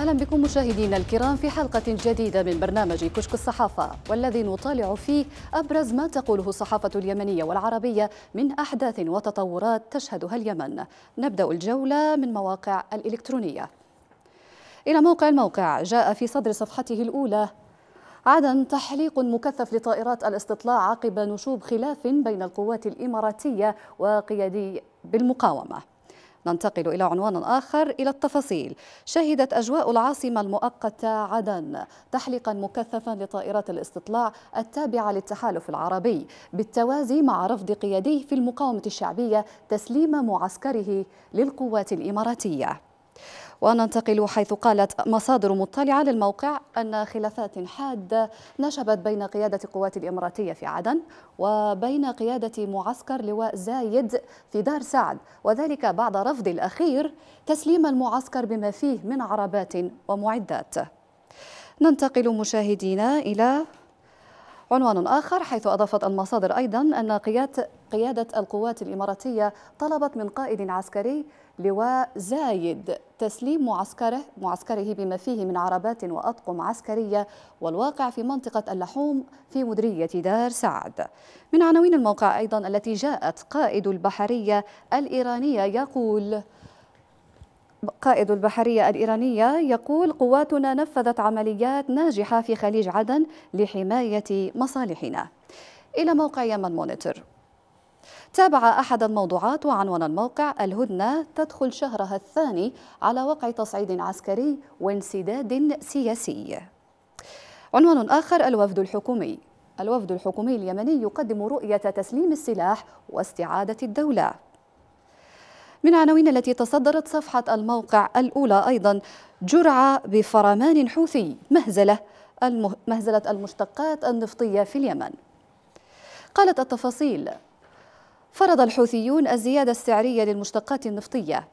أهلا بكم مشاهدينا الكرام في حلقة جديدة من برنامج كشك الصحافة والذي نطالع فيه أبرز ما تقوله الصحافة اليمنية والعربية من أحداث وتطورات تشهدها اليمن نبدأ الجولة من مواقع الإلكترونية إلى موقع الموقع جاء في صدر صفحته الأولى عدم تحليق مكثف لطائرات الاستطلاع عقب نشوب خلاف بين القوات الإماراتية وقيادي بالمقاومة ننتقل إلى عنوان آخر إلى التفاصيل شهدت أجواء العاصمة المؤقتة عدن تحليقا مكثفا لطائرات الاستطلاع التابعة للتحالف العربي بالتوازي مع رفض قياديه في المقاومة الشعبية تسليم معسكره للقوات الإماراتية وننتقل حيث قالت مصادر مطلعة للموقع أن خلافات حادة نشبت بين قيادة القوات الإماراتية في عدن وبين قيادة معسكر لواء زايد في دار سعد وذلك بعد رفض الأخير تسليم المعسكر بما فيه من عربات ومعدات ننتقل مشاهدينا إلى عنوان آخر حيث أضافت المصادر أيضا أن قيادة القوات الإماراتية طلبت من قائد عسكري لواء زايد تسليم معسكره معسكره بما فيه من عربات وأطقم عسكرية والواقع في منطقة اللحوم في مديرية دار سعد من عناوين الموقع أيضا التي جاءت قائد البحرية الإيرانية يقول قائد البحرية الإيرانية يقول قواتنا نفذت عمليات ناجحة في خليج عدن لحماية مصالحنا إلى موقع يمن مونيتور تابع أحد الموضوعات وعنوان الموقع الهدنة تدخل شهرها الثاني على وقع تصعيد عسكري وانسداد سياسي عنوان آخر الوفد الحكومي الوفد الحكومي اليمني يقدم رؤية تسليم السلاح واستعادة الدولة من عناوين التي تصدرت صفحة الموقع الأولى أيضا جرعة بفرمان حوثي مهزلة المه... مهزلة المشتقات النفطية في اليمن قالت التفاصيل فرض الحوثيون الزيادة السعرية للمشتقات النفطية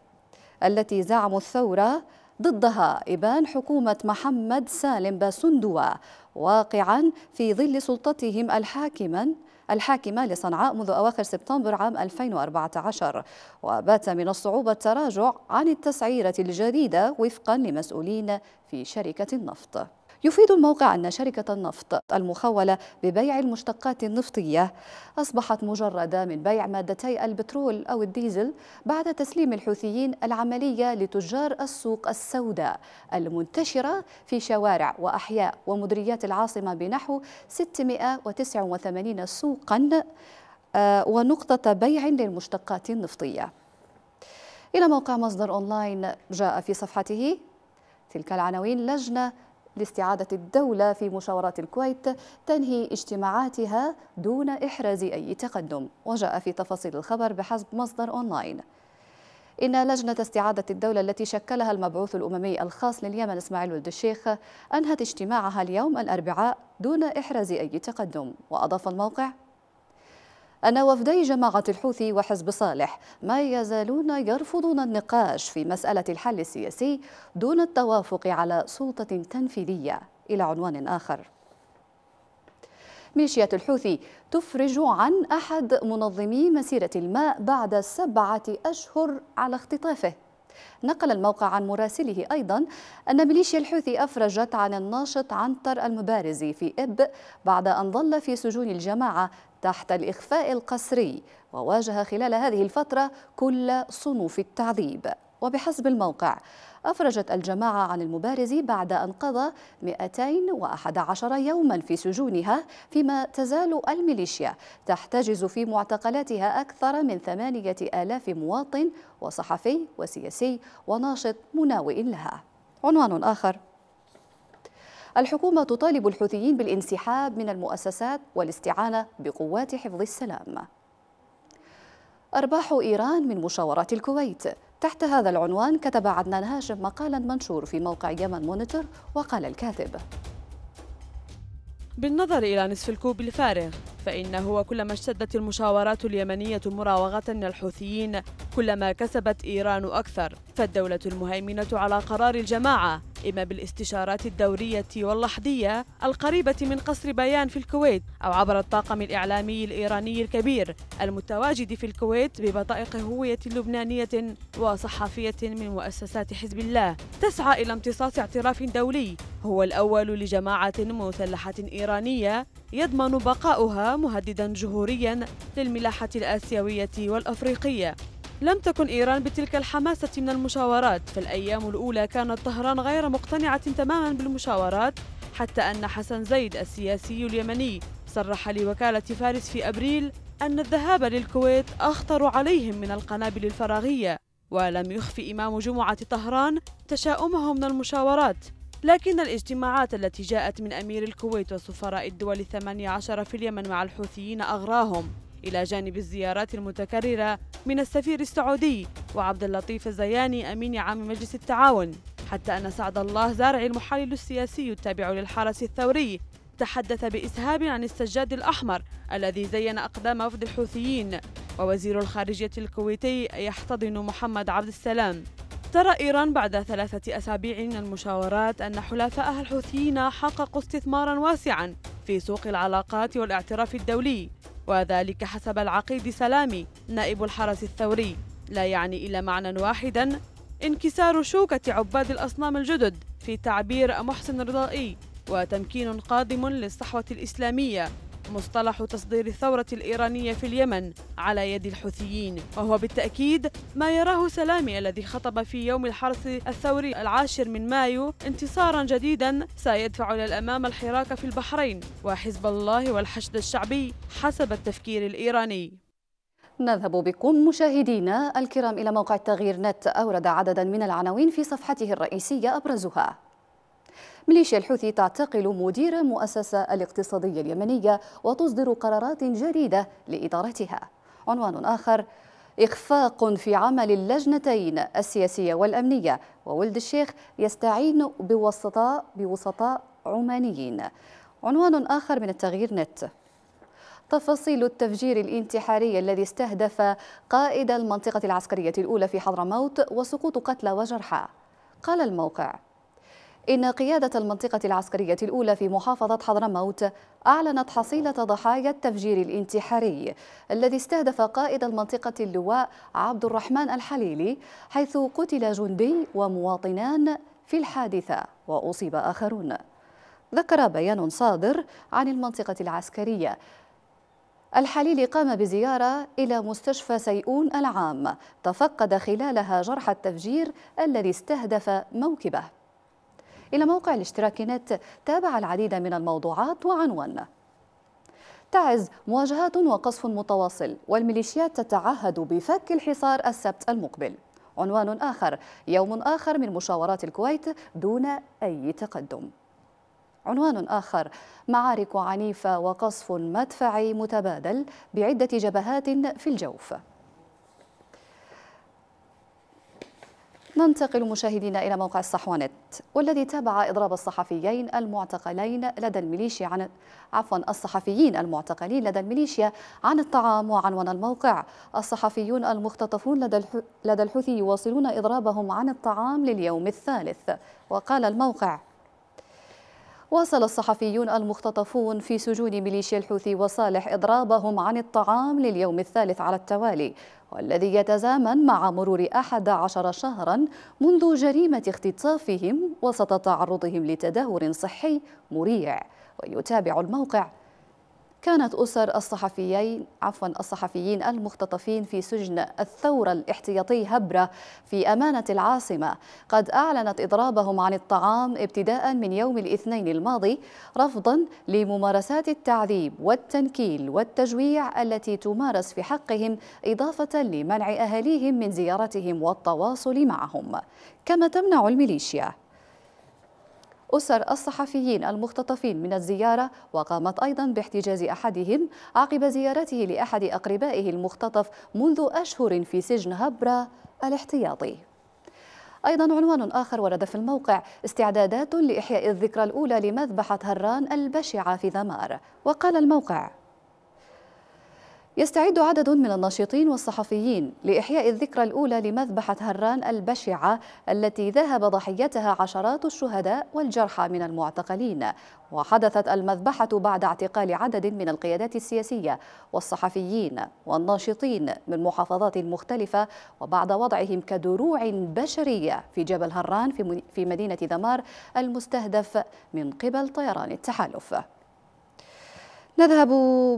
التي زعموا الثورة ضدها إبان حكومة محمد سالم باسندوة واقعا في ظل سلطتهم الحاكما الحاكمة لصنعاء منذ أواخر سبتمبر عام 2014 وبات من الصعوبة التراجع عن التسعيرة الجديدة وفقا لمسؤولين في شركة النفط يفيد الموقع أن شركة النفط المخولة ببيع المشتقات النفطية أصبحت مجردة من بيع مادتي البترول أو الديزل بعد تسليم الحوثيين العملية لتجار السوق السوداء المنتشرة في شوارع وأحياء ومدريات العاصمة بنحو 689 سوقا آه، ونقطة بيع للمشتقات النفطية إلى موقع مصدر أونلاين جاء في صفحته تلك العناوين لجنة لاستعادة الدولة في مشاورات الكويت تنهي اجتماعاتها دون إحراز أي تقدم وجاء في تفاصيل الخبر بحسب مصدر أونلاين إن لجنة استعادة الدولة التي شكلها المبعوث الأممي الخاص لليمن إسماعيل ولد الشيخ أنهت اجتماعها اليوم الأربعاء دون إحراز أي تقدم وأضاف الموقع أن وفدي جماعة الحوثي وحزب صالح ما يزالون يرفضون النقاش في مسألة الحل السياسي دون التوافق على سلطة تنفيذية إلى عنوان آخر ميليشيات الحوثي تفرج عن أحد منظمي مسيرة الماء بعد سبعة أشهر على اختطافه نقل الموقع عن مراسله أيضا أن ميليشيا الحوثي أفرجت عن الناشط عنتر المبارزي في إب بعد أن ظل في سجون الجماعة تحت الإخفاء القسري وواجه خلال هذه الفترة كل صنوف التعذيب وبحسب الموقع أفرجت الجماعة عن المبارز بعد أن قضى 211 يوما في سجونها فيما تزال الميليشيا تحتجز في معتقلاتها أكثر من 8000 مواطن وصحفي وسياسي وناشط مناوئ لها عنوان آخر الحكومة تطالب الحوثيين بالانسحاب من المؤسسات والاستعانة بقوات حفظ السلام أرباح إيران من مشاورات الكويت تحت هذا العنوان كتب عدنان هاشم مقالا منشور في موقع يمن مونيتور وقال الكاتب بالنظر إلى نصف الكوب الفارغ فإنه كلما اشتدت المشاورات اليمنية مراوغة الحوثيين كلما كسبت إيران أكثر فالدولة المهيمنة على قرار الجماعة إما بالاستشارات الدورية واللحظية القريبة من قصر بيان في الكويت أو عبر الطاقم الإعلامي الإيراني الكبير المتواجد في الكويت ببطائق هوية لبنانية وصحفية من مؤسسات حزب الله تسعى إلى امتصاص اعتراف دولي هو الأول لجماعة مسلحة إيرانية يضمن بقاؤها مهددا جهوريا للملاحة الآسيوية والأفريقية لم تكن إيران بتلك الحماسة من المشاورات فالأيام الأولى كانت طهران غير مقتنعة تماما بالمشاورات حتى أن حسن زيد السياسي اليمني صرح لوكالة فارس في أبريل أن الذهاب للكويت أخطر عليهم من القنابل الفراغية ولم يخفي إمام جمعة طهران تشاؤمه من المشاورات لكن الاجتماعات التي جاءت من أمير الكويت وسفراء الدول الثمانية عشر في اليمن مع الحوثيين أغراهم إلى جانب الزيارات المتكررة من السفير السعودي وعبد اللطيف الزياني أمين عام مجلس التعاون حتى أن سعد الله زارع المحلل السياسي التابع للحرس الثوري تحدث بإسهاب عن السجاد الأحمر الذي زين أقدام وفد الحوثيين ووزير الخارجية الكويتي يحتضن محمد عبد السلام ترى إيران بعد ثلاثة أسابيع من المشاورات أن حلفائها الحوثيين حققوا استثمارا واسعا في سوق العلاقات والاعتراف الدولي وذلك حسب العقيد سلامي نائب الحرس الثوري لا يعني إلى معنى واحدا انكسار شوكة عباد الأصنام الجدد في تعبير محسن رضائي وتمكين قادم للصحوة الإسلامية مصطلح تصدير الثورة الإيرانية في اليمن على يد الحوثيين وهو بالتأكيد ما يراه سلامي الذي خطب في يوم الحرث الثوري العاشر من مايو انتصارا جديدا سيدفع إلى الأمام الحراك في البحرين وحزب الله والحشد الشعبي حسب التفكير الإيراني نذهب بكم مشاهدينا الكرام إلى موقع التغيير نت أورد عددا من العناوين في صفحته الرئيسية أبرزها ميليشيا الحوثي تعتقل مدير المؤسسة الاقتصادية اليمنية وتصدر قرارات جريدة لإدارتها عنوان آخر إخفاق في عمل اللجنتين السياسية والأمنية وولد الشيخ يستعين بوسطاء بوسطاء عمانيين عنوان آخر من التغيير نت تفاصيل التفجير الانتحاري الذي استهدف قائد المنطقة العسكرية الأولى في حضرموت وسقوط قتلى وجرحى قال الموقع إن قيادة المنطقة العسكرية الأولى في محافظة حضرموت أعلنت حصيلة ضحايا التفجير الانتحاري الذي استهدف قائد المنطقة اللواء عبد الرحمن الحليلي حيث قتل جندي ومواطنان في الحادثة وأصيب آخرون ذكر بيان صادر عن المنطقة العسكرية الحليلي قام بزيارة إلى مستشفى سيئون العام تفقد خلالها جرح التفجير الذي استهدف موكبه إلى موقع الاشتراك نت تابع العديد من الموضوعات وعنوان تعز مواجهات وقصف متواصل والميليشيات تتعهد بفك الحصار السبت المقبل عنوان آخر يوم آخر من مشاورات الكويت دون أي تقدم عنوان آخر معارك عنيفة وقصف مدفعي متبادل بعدة جبهات في الجوف ننتقل مشاهدينا إلى موقع الصحوانت والذي تابع إضراب الصحفيين المعتقلين لدى الميليشيا عن عفوا الصحفيين المعتقلين لدى الميليشيا عن الطعام وعنوان الموقع الصحفيون المختطفون لدى لدى الحوثي يواصلون إضرابهم عن الطعام لليوم الثالث وقال الموقع واصل الصحفيون المختطفون في سجون ميليشيا الحوثي وصالح إضرابهم عن الطعام لليوم الثالث على التوالي والذي يتزامن مع مرور 11 شهرا منذ جريمة اختطافهم وسط تعرضهم لتدهور صحي مريع ويتابع الموقع كانت أسر الصحفيين عفوا الصحفيين المختطفين في سجن الثورة الاحتياطي هبرة في أمانة العاصمة قد أعلنت إضرابهم عن الطعام ابتداء من يوم الاثنين الماضي رفضا لممارسات التعذيب والتنكيل والتجويع التي تمارس في حقهم إضافة لمنع أهاليهم من زيارتهم والتواصل معهم كما تمنع الميليشيا أسر الصحفيين المختطفين من الزيارة وقامت أيضا باحتجاز أحدهم عقب زيارته لأحد أقربائه المختطف منذ أشهر في سجن هبرا الاحتياطي أيضا عنوان آخر ورد في الموقع استعدادات لإحياء الذكرى الأولى لمذبحة هران البشعة في ذمار وقال الموقع يستعد عدد من الناشطين والصحفيين لإحياء الذكرى الأولى لمذبحة هران البشعة التي ذهب ضحيتها عشرات الشهداء والجرحى من المعتقلين وحدثت المذبحة بعد اعتقال عدد من القيادات السياسية والصحفيين والناشطين من محافظات مختلفة وبعد وضعهم كدروع بشرية في جبل هران في مدينة دمار المستهدف من قبل طيران التحالف نذهب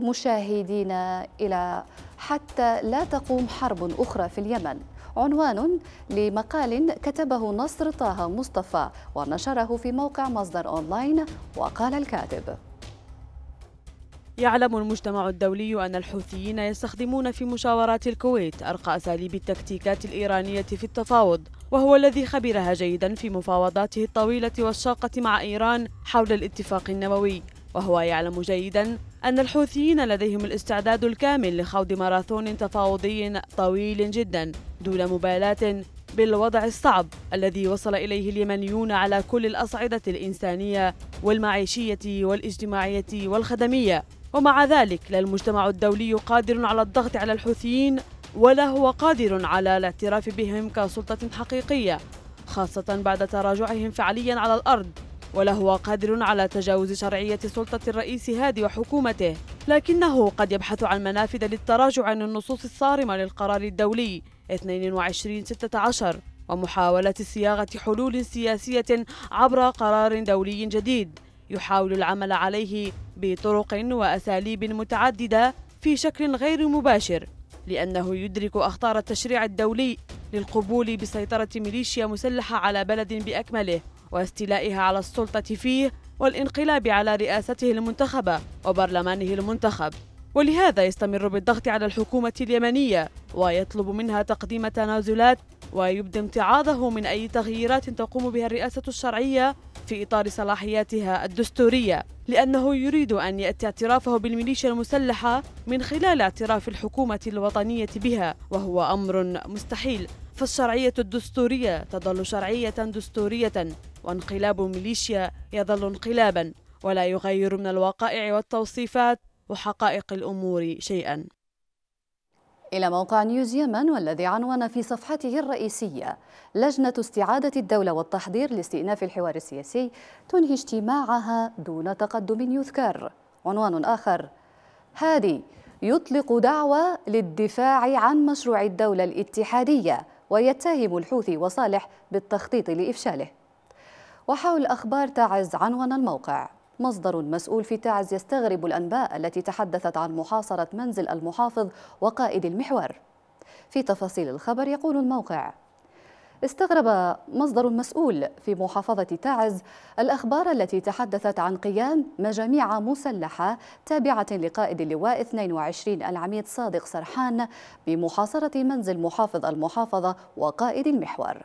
مشاهدينا إلى حتى لا تقوم حرب أخرى في اليمن عنوان لمقال كتبه نصر طه مصطفى ونشره في موقع مصدر أونلاين وقال الكاتب يعلم المجتمع الدولي أن الحوثيين يستخدمون في مشاورات الكويت أرقى أساليب التكتيكات الإيرانية في التفاوض وهو الذي خبرها جيدا في مفاوضاته الطويلة والشاقة مع إيران حول الاتفاق النووي وهو يعلم جيدا أن الحوثيين لديهم الاستعداد الكامل لخوض ماراثون تفاوضي طويل جدا دون مبالاة بالوضع الصعب الذي وصل إليه اليمنيون على كل الأصعدة الإنسانية والمعيشية والاجتماعية والخدمية ومع ذلك لا المجتمع الدولي قادر على الضغط على الحوثيين ولا هو قادر على الاعتراف بهم كسلطة حقيقية خاصة بعد تراجعهم فعليا على الأرض ولهو قادر على تجاوز شرعية سلطة الرئيس هادي وحكومته لكنه قد يبحث عن منافذ للتراجع عن النصوص الصارمة للقرار الدولي 22-16 ومحاولة صياغة حلول سياسية عبر قرار دولي جديد يحاول العمل عليه بطرق وأساليب متعددة في شكل غير مباشر لأنه يدرك أخطار التشريع الدولي للقبول بسيطرة ميليشيا مسلحة على بلد بأكمله واستيلائها على السلطة فيه والانقلاب على رئاسته المنتخبة وبرلمانه المنتخب ولهذا يستمر بالضغط على الحكومة اليمنية ويطلب منها تقديم تنازلات ويبدي امتعاضه من أي تغييرات تقوم بها الرئاسة الشرعية في إطار صلاحياتها الدستورية لأنه يريد أن يأتي اعترافه بالميليشيا المسلحة من خلال اعتراف الحكومة الوطنية بها وهو أمر مستحيل فالشرعية الدستورية تظل شرعية دستورية وانقلاب ميليشيا يظل انقلابا ولا يغير من الوقائع والتوصيفات وحقائق الأمور شيئا إلى موقع نيوز يمن والذي عنون في صفحته الرئيسية لجنة استعادة الدولة والتحضير لاستئناف الحوار السياسي تنهي اجتماعها دون تقدم يذكر عنوان آخر هادي يطلق دعوة للدفاع عن مشروع الدولة الاتحادية ويتهم الحوثي وصالح بالتخطيط لإفشاله وحول أخبار تعز عنوان الموقع مصدر مسؤول في تعز يستغرب الأنباء التي تحدثت عن محاصرة منزل المحافظ وقائد المحور في تفاصيل الخبر يقول الموقع استغرب مصدر مسؤول في محافظة تعز الأخبار التي تحدثت عن قيام مجاميع مسلحة تابعة لقائد اللواء 22 العميد صادق سرحان بمحاصرة منزل محافظ المحافظة وقائد المحور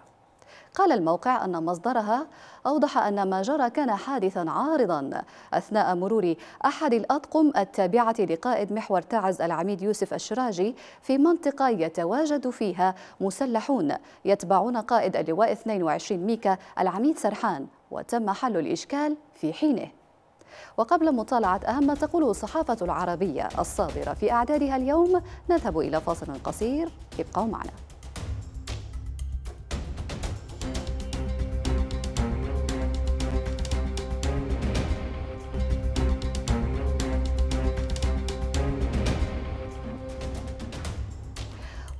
قال الموقع أن مصدرها أوضح أن ما جرى كان حادثا عارضا أثناء مرور أحد الأطقم التابعة لقائد محور تعز العميد يوسف الشراجي في منطقة يتواجد فيها مسلحون يتبعون قائد اللواء 22 ميكا العميد سرحان وتم حل الإشكال في حينه وقبل مطالعة أهم ما تقوله الصحافة العربية الصادرة في أعدادها اليوم نذهب إلى فاصل قصير ابقوا معنا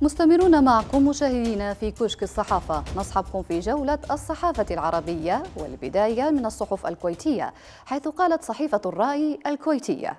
مستمرون معكم مشاهدينا في كشك الصحافة نصحبكم في جولة الصحافة العربية والبداية من الصحف الكويتية حيث قالت صحيفة الرأي الكويتية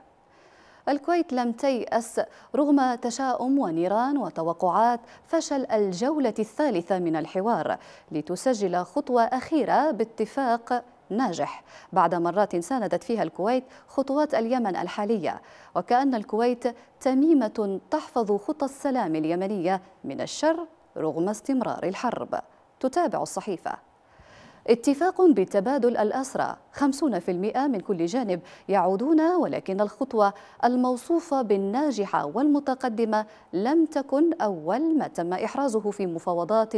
الكويت لم تيأس رغم تشاؤم ونيران وتوقعات فشل الجولة الثالثة من الحوار لتسجل خطوة أخيرة باتفاق ناجح بعد مرات ساندت فيها الكويت خطوات اليمن الحالية وكأن الكويت تميمة تحفظ خطى السلام اليمنية من الشر رغم استمرار الحرب تتابع الصحيفة اتفاق بتبادل الأسرى 50% من كل جانب يعودون ولكن الخطوة الموصوفة بالناجحة والمتقدمة لم تكن أول ما تم إحرازه في مفاوضات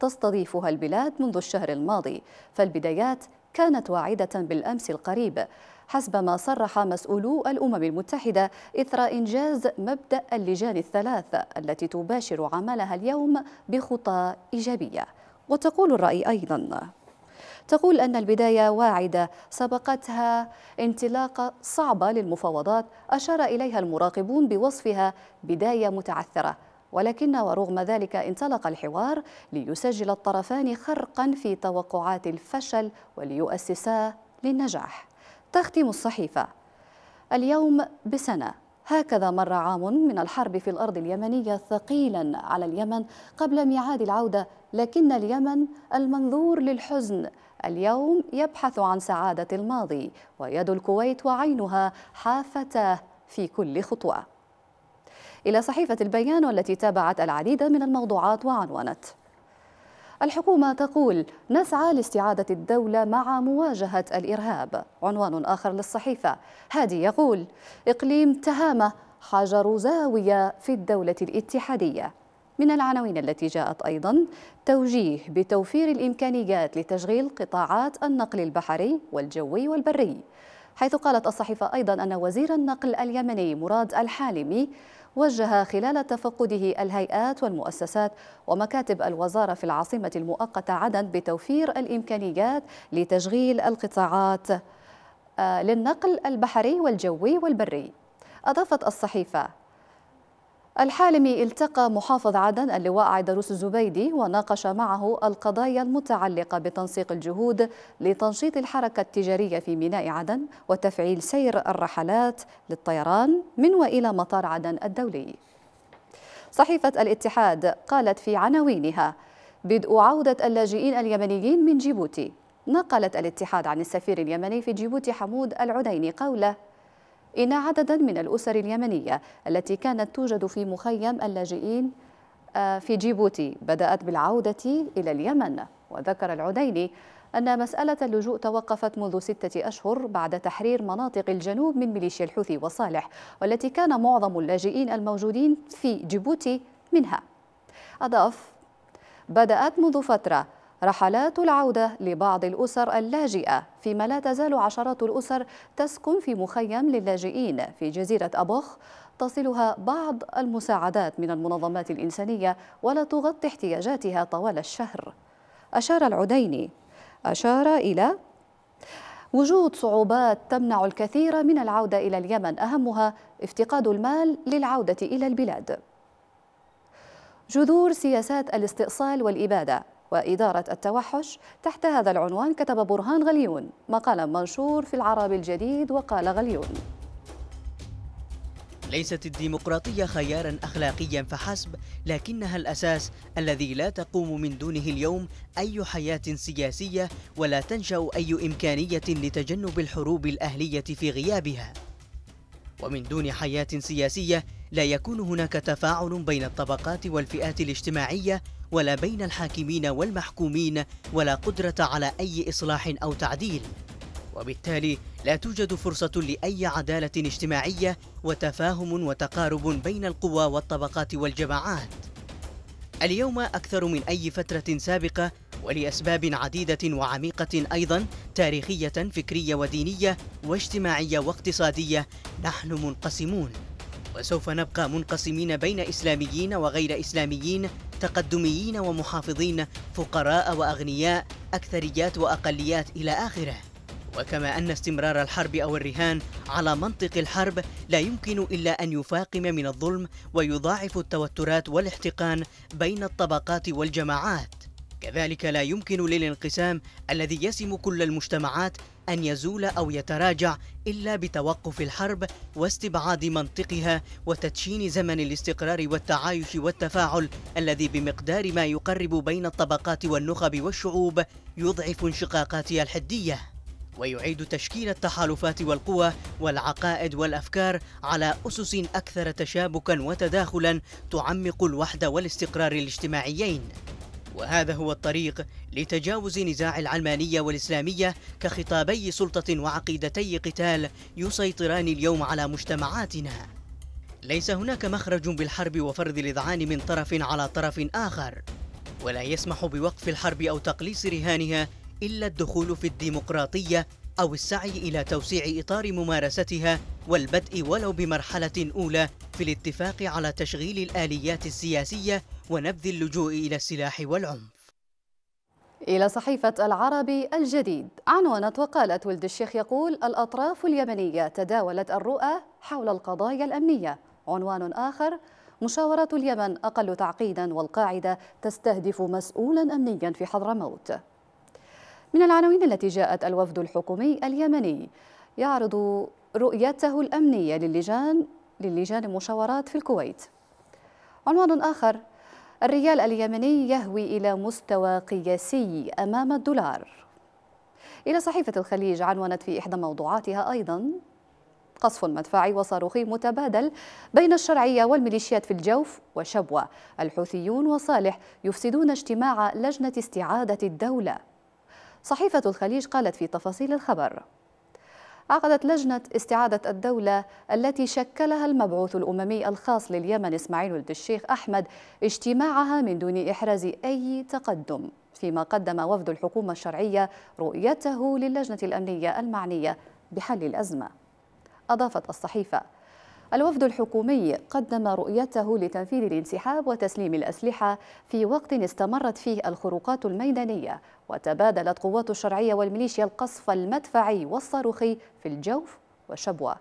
تستضيفها البلاد منذ الشهر الماضي فالبدايات كانت واعدة بالأمس القريب حسب ما صرح مسؤولو الأمم المتحدة إثر إنجاز مبدأ اللجان الثلاث التي تباشر عملها اليوم بخطى إيجابية وتقول الرأي أيضا تقول أن البداية واعدة سبقتها انطلاقة صعبة للمفاوضات أشار إليها المراقبون بوصفها بداية متعثرة ولكن ورغم ذلك انطلق الحوار ليسجل الطرفان خرقا في توقعات الفشل وليؤسسا للنجاح تختم الصحيفة اليوم بسنة هكذا مر عام من الحرب في الأرض اليمنية ثقيلا على اليمن قبل ميعاد العودة لكن اليمن المنظور للحزن اليوم يبحث عن سعادة الماضي ويد الكويت وعينها حافتاه في كل خطوة إلى صحيفة البيان والتي تابعت العديد من الموضوعات وعنونت الحكومة تقول نسعى لاستعادة الدولة مع مواجهة الإرهاب عنوان آخر للصحيفة هادي يقول إقليم تهامة حجر زاوية في الدولة الاتحادية من العناوين التي جاءت أيضا توجيه بتوفير الإمكانيات لتشغيل قطاعات النقل البحري والجوي والبري حيث قالت الصحيفة أيضا أن وزير النقل اليمني مراد الحالمي وجه خلال تفقده الهيئات والمؤسسات ومكاتب الوزارة في العاصمة المؤقتة عدن بتوفير الإمكانيات لتشغيل القطاعات آه، للنقل البحري والجوي والبري أضافت الصحيفة الحالمي التقى محافظ عدن اللواء عيدروس الزبيدي وناقش معه القضايا المتعلقة بتنسيق الجهود لتنشيط الحركة التجارية في ميناء عدن وتفعيل سير الرحلات للطيران من وإلى مطار عدن الدولي صحيفة الاتحاد قالت في عناوينها بدء عودة اللاجئين اليمنيين من جيبوتي نقلت الاتحاد عن السفير اليمني في جيبوتي حمود العديني قوله إن عددا من الأسر اليمنية التي كانت توجد في مخيم اللاجئين آه، في جيبوتي بدأت بالعودة إلى اليمن وذكر العديني أن مسألة اللجوء توقفت منذ ستة أشهر بعد تحرير مناطق الجنوب من ميليشيا الحوثي وصالح والتي كان معظم اللاجئين الموجودين في جيبوتي منها أضاف بدأت منذ فترة رحلات العودة لبعض الأسر اللاجئة فيما لا تزال عشرات الأسر تسكن في مخيم للاجئين في جزيرة أبوخ تصلها بعض المساعدات من المنظمات الإنسانية ولا تغطي احتياجاتها طوال الشهر أشار العديني أشار إلى وجود صعوبات تمنع الكثير من العودة إلى اليمن أهمها افتقاد المال للعودة إلى البلاد جذور سياسات الاستئصال والإبادة وإدارة التوحش تحت هذا العنوان كتب برهان غليون مقالا منشور في العربي الجديد وقال غليون ليست الديمقراطية خيارا أخلاقيا فحسب لكنها الأساس الذي لا تقوم من دونه اليوم أي حياة سياسية ولا تنشأ أي إمكانية لتجنب الحروب الأهلية في غيابها ومن دون حياة سياسية لا يكون هناك تفاعل بين الطبقات والفئات الاجتماعية ولا بين الحاكمين والمحكومين ولا قدرة على أي إصلاح أو تعديل وبالتالي لا توجد فرصة لأي عدالة اجتماعية وتفاهم وتقارب بين القوى والطبقات والجماعات اليوم أكثر من أي فترة سابقة ولأسباب عديدة وعميقة أيضا تاريخية فكرية ودينية واجتماعية واقتصادية نحن منقسمون وسوف نبقى منقسمين بين إسلاميين وغير إسلاميين تقدميين ومحافظين فقراء وأغنياء أكثريات وأقليات إلى آخره وكما أن استمرار الحرب أو الرهان على منطق الحرب لا يمكن إلا أن يفاقم من الظلم ويضاعف التوترات والاحتقان بين الطبقات والجماعات كذلك لا يمكن للانقسام الذي يسم كل المجتمعات أن يزول أو يتراجع إلا بتوقف الحرب واستبعاد منطقها وتدشين زمن الاستقرار والتعايش والتفاعل الذي بمقدار ما يقرب بين الطبقات والنخب والشعوب يضعف انشقاقاتها الحدية ويعيد تشكيل التحالفات والقوى والعقائد والافكار على اسس اكثر تشابكا وتداخلا تعمق الوحده والاستقرار الاجتماعيين وهذا هو الطريق لتجاوز نزاع العلمانية والإسلامية كخطابي سلطة وعقيدتي قتال يسيطران اليوم على مجتمعاتنا ليس هناك مخرج بالحرب وفرض الإذعان من طرف على طرف آخر ولا يسمح بوقف الحرب أو تقليص رهانها إلا الدخول في الديمقراطية أو السعي إلى توسيع إطار ممارستها والبدء ولو بمرحلة أولى في الاتفاق على تشغيل الآليات السياسية ونبذ اللجوء إلى السلاح والعنف إلى صحيفة العربي الجديد عنونت وقالت ولد الشيخ يقول الأطراف اليمنية تداولت الرؤى حول القضايا الأمنية عنوان آخر مشاورة اليمن أقل تعقيدا والقاعدة تستهدف مسؤولا أمنيا في حضرموت من العناوين التي جاءت الوفد الحكومي اليمني يعرض رؤيته الأمنية للجان للجان المشاورات في الكويت عنوان آخر الريال اليمني يهوي إلى مستوى قياسي أمام الدولار إلى صحيفة الخليج عنونت في إحدى موضوعاتها أيضا قصف مدفعي وصاروخي متبادل بين الشرعية والميليشيات في الجوف وشبوة الحوثيون وصالح يفسدون اجتماع لجنة استعادة الدولة صحيفة الخليج قالت في تفاصيل الخبر عقدت لجنة استعادة الدولة التي شكلها المبعوث الأممي الخاص لليمن إسماعيل ولد الشيخ أحمد اجتماعها من دون إحراز أي تقدم فيما قدم وفد الحكومة الشرعية رؤيته للجنة الأمنية المعنية بحل الأزمة أضافت الصحيفة الوفد الحكومي قدم رؤيته لتنفيذ الانسحاب وتسليم الأسلحة في وقت استمرت فيه الخروقات الميدانية وتبادلت قوات الشرعية والميليشيا القصف المدفعي والصاروخي في الجوف وشبوة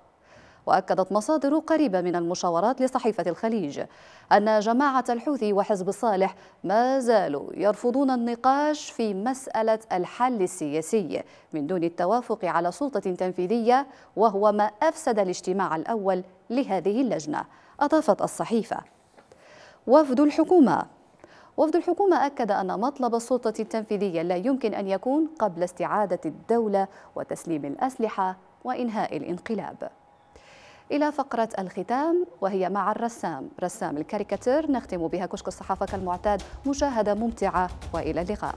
وأكدت مصادر قريبة من المشاورات لصحيفة الخليج أن جماعة الحوثي وحزب الصالح ما زالوا يرفضون النقاش في مسألة الحل السياسي من دون التوافق على سلطة تنفيذية وهو ما أفسد الاجتماع الأول لهذه اللجنة أضافت الصحيفة وفد الحكومة وفد الحكومة أكد أن مطلب السلطة التنفيذية لا يمكن أن يكون قبل استعادة الدولة وتسليم الأسلحة وإنهاء الانقلاب إلى فقرة الختام وهي مع الرسام رسام الكاريكاتير نختم بها كشك الصحافة كالمعتاد مشاهدة ممتعة وإلى اللقاء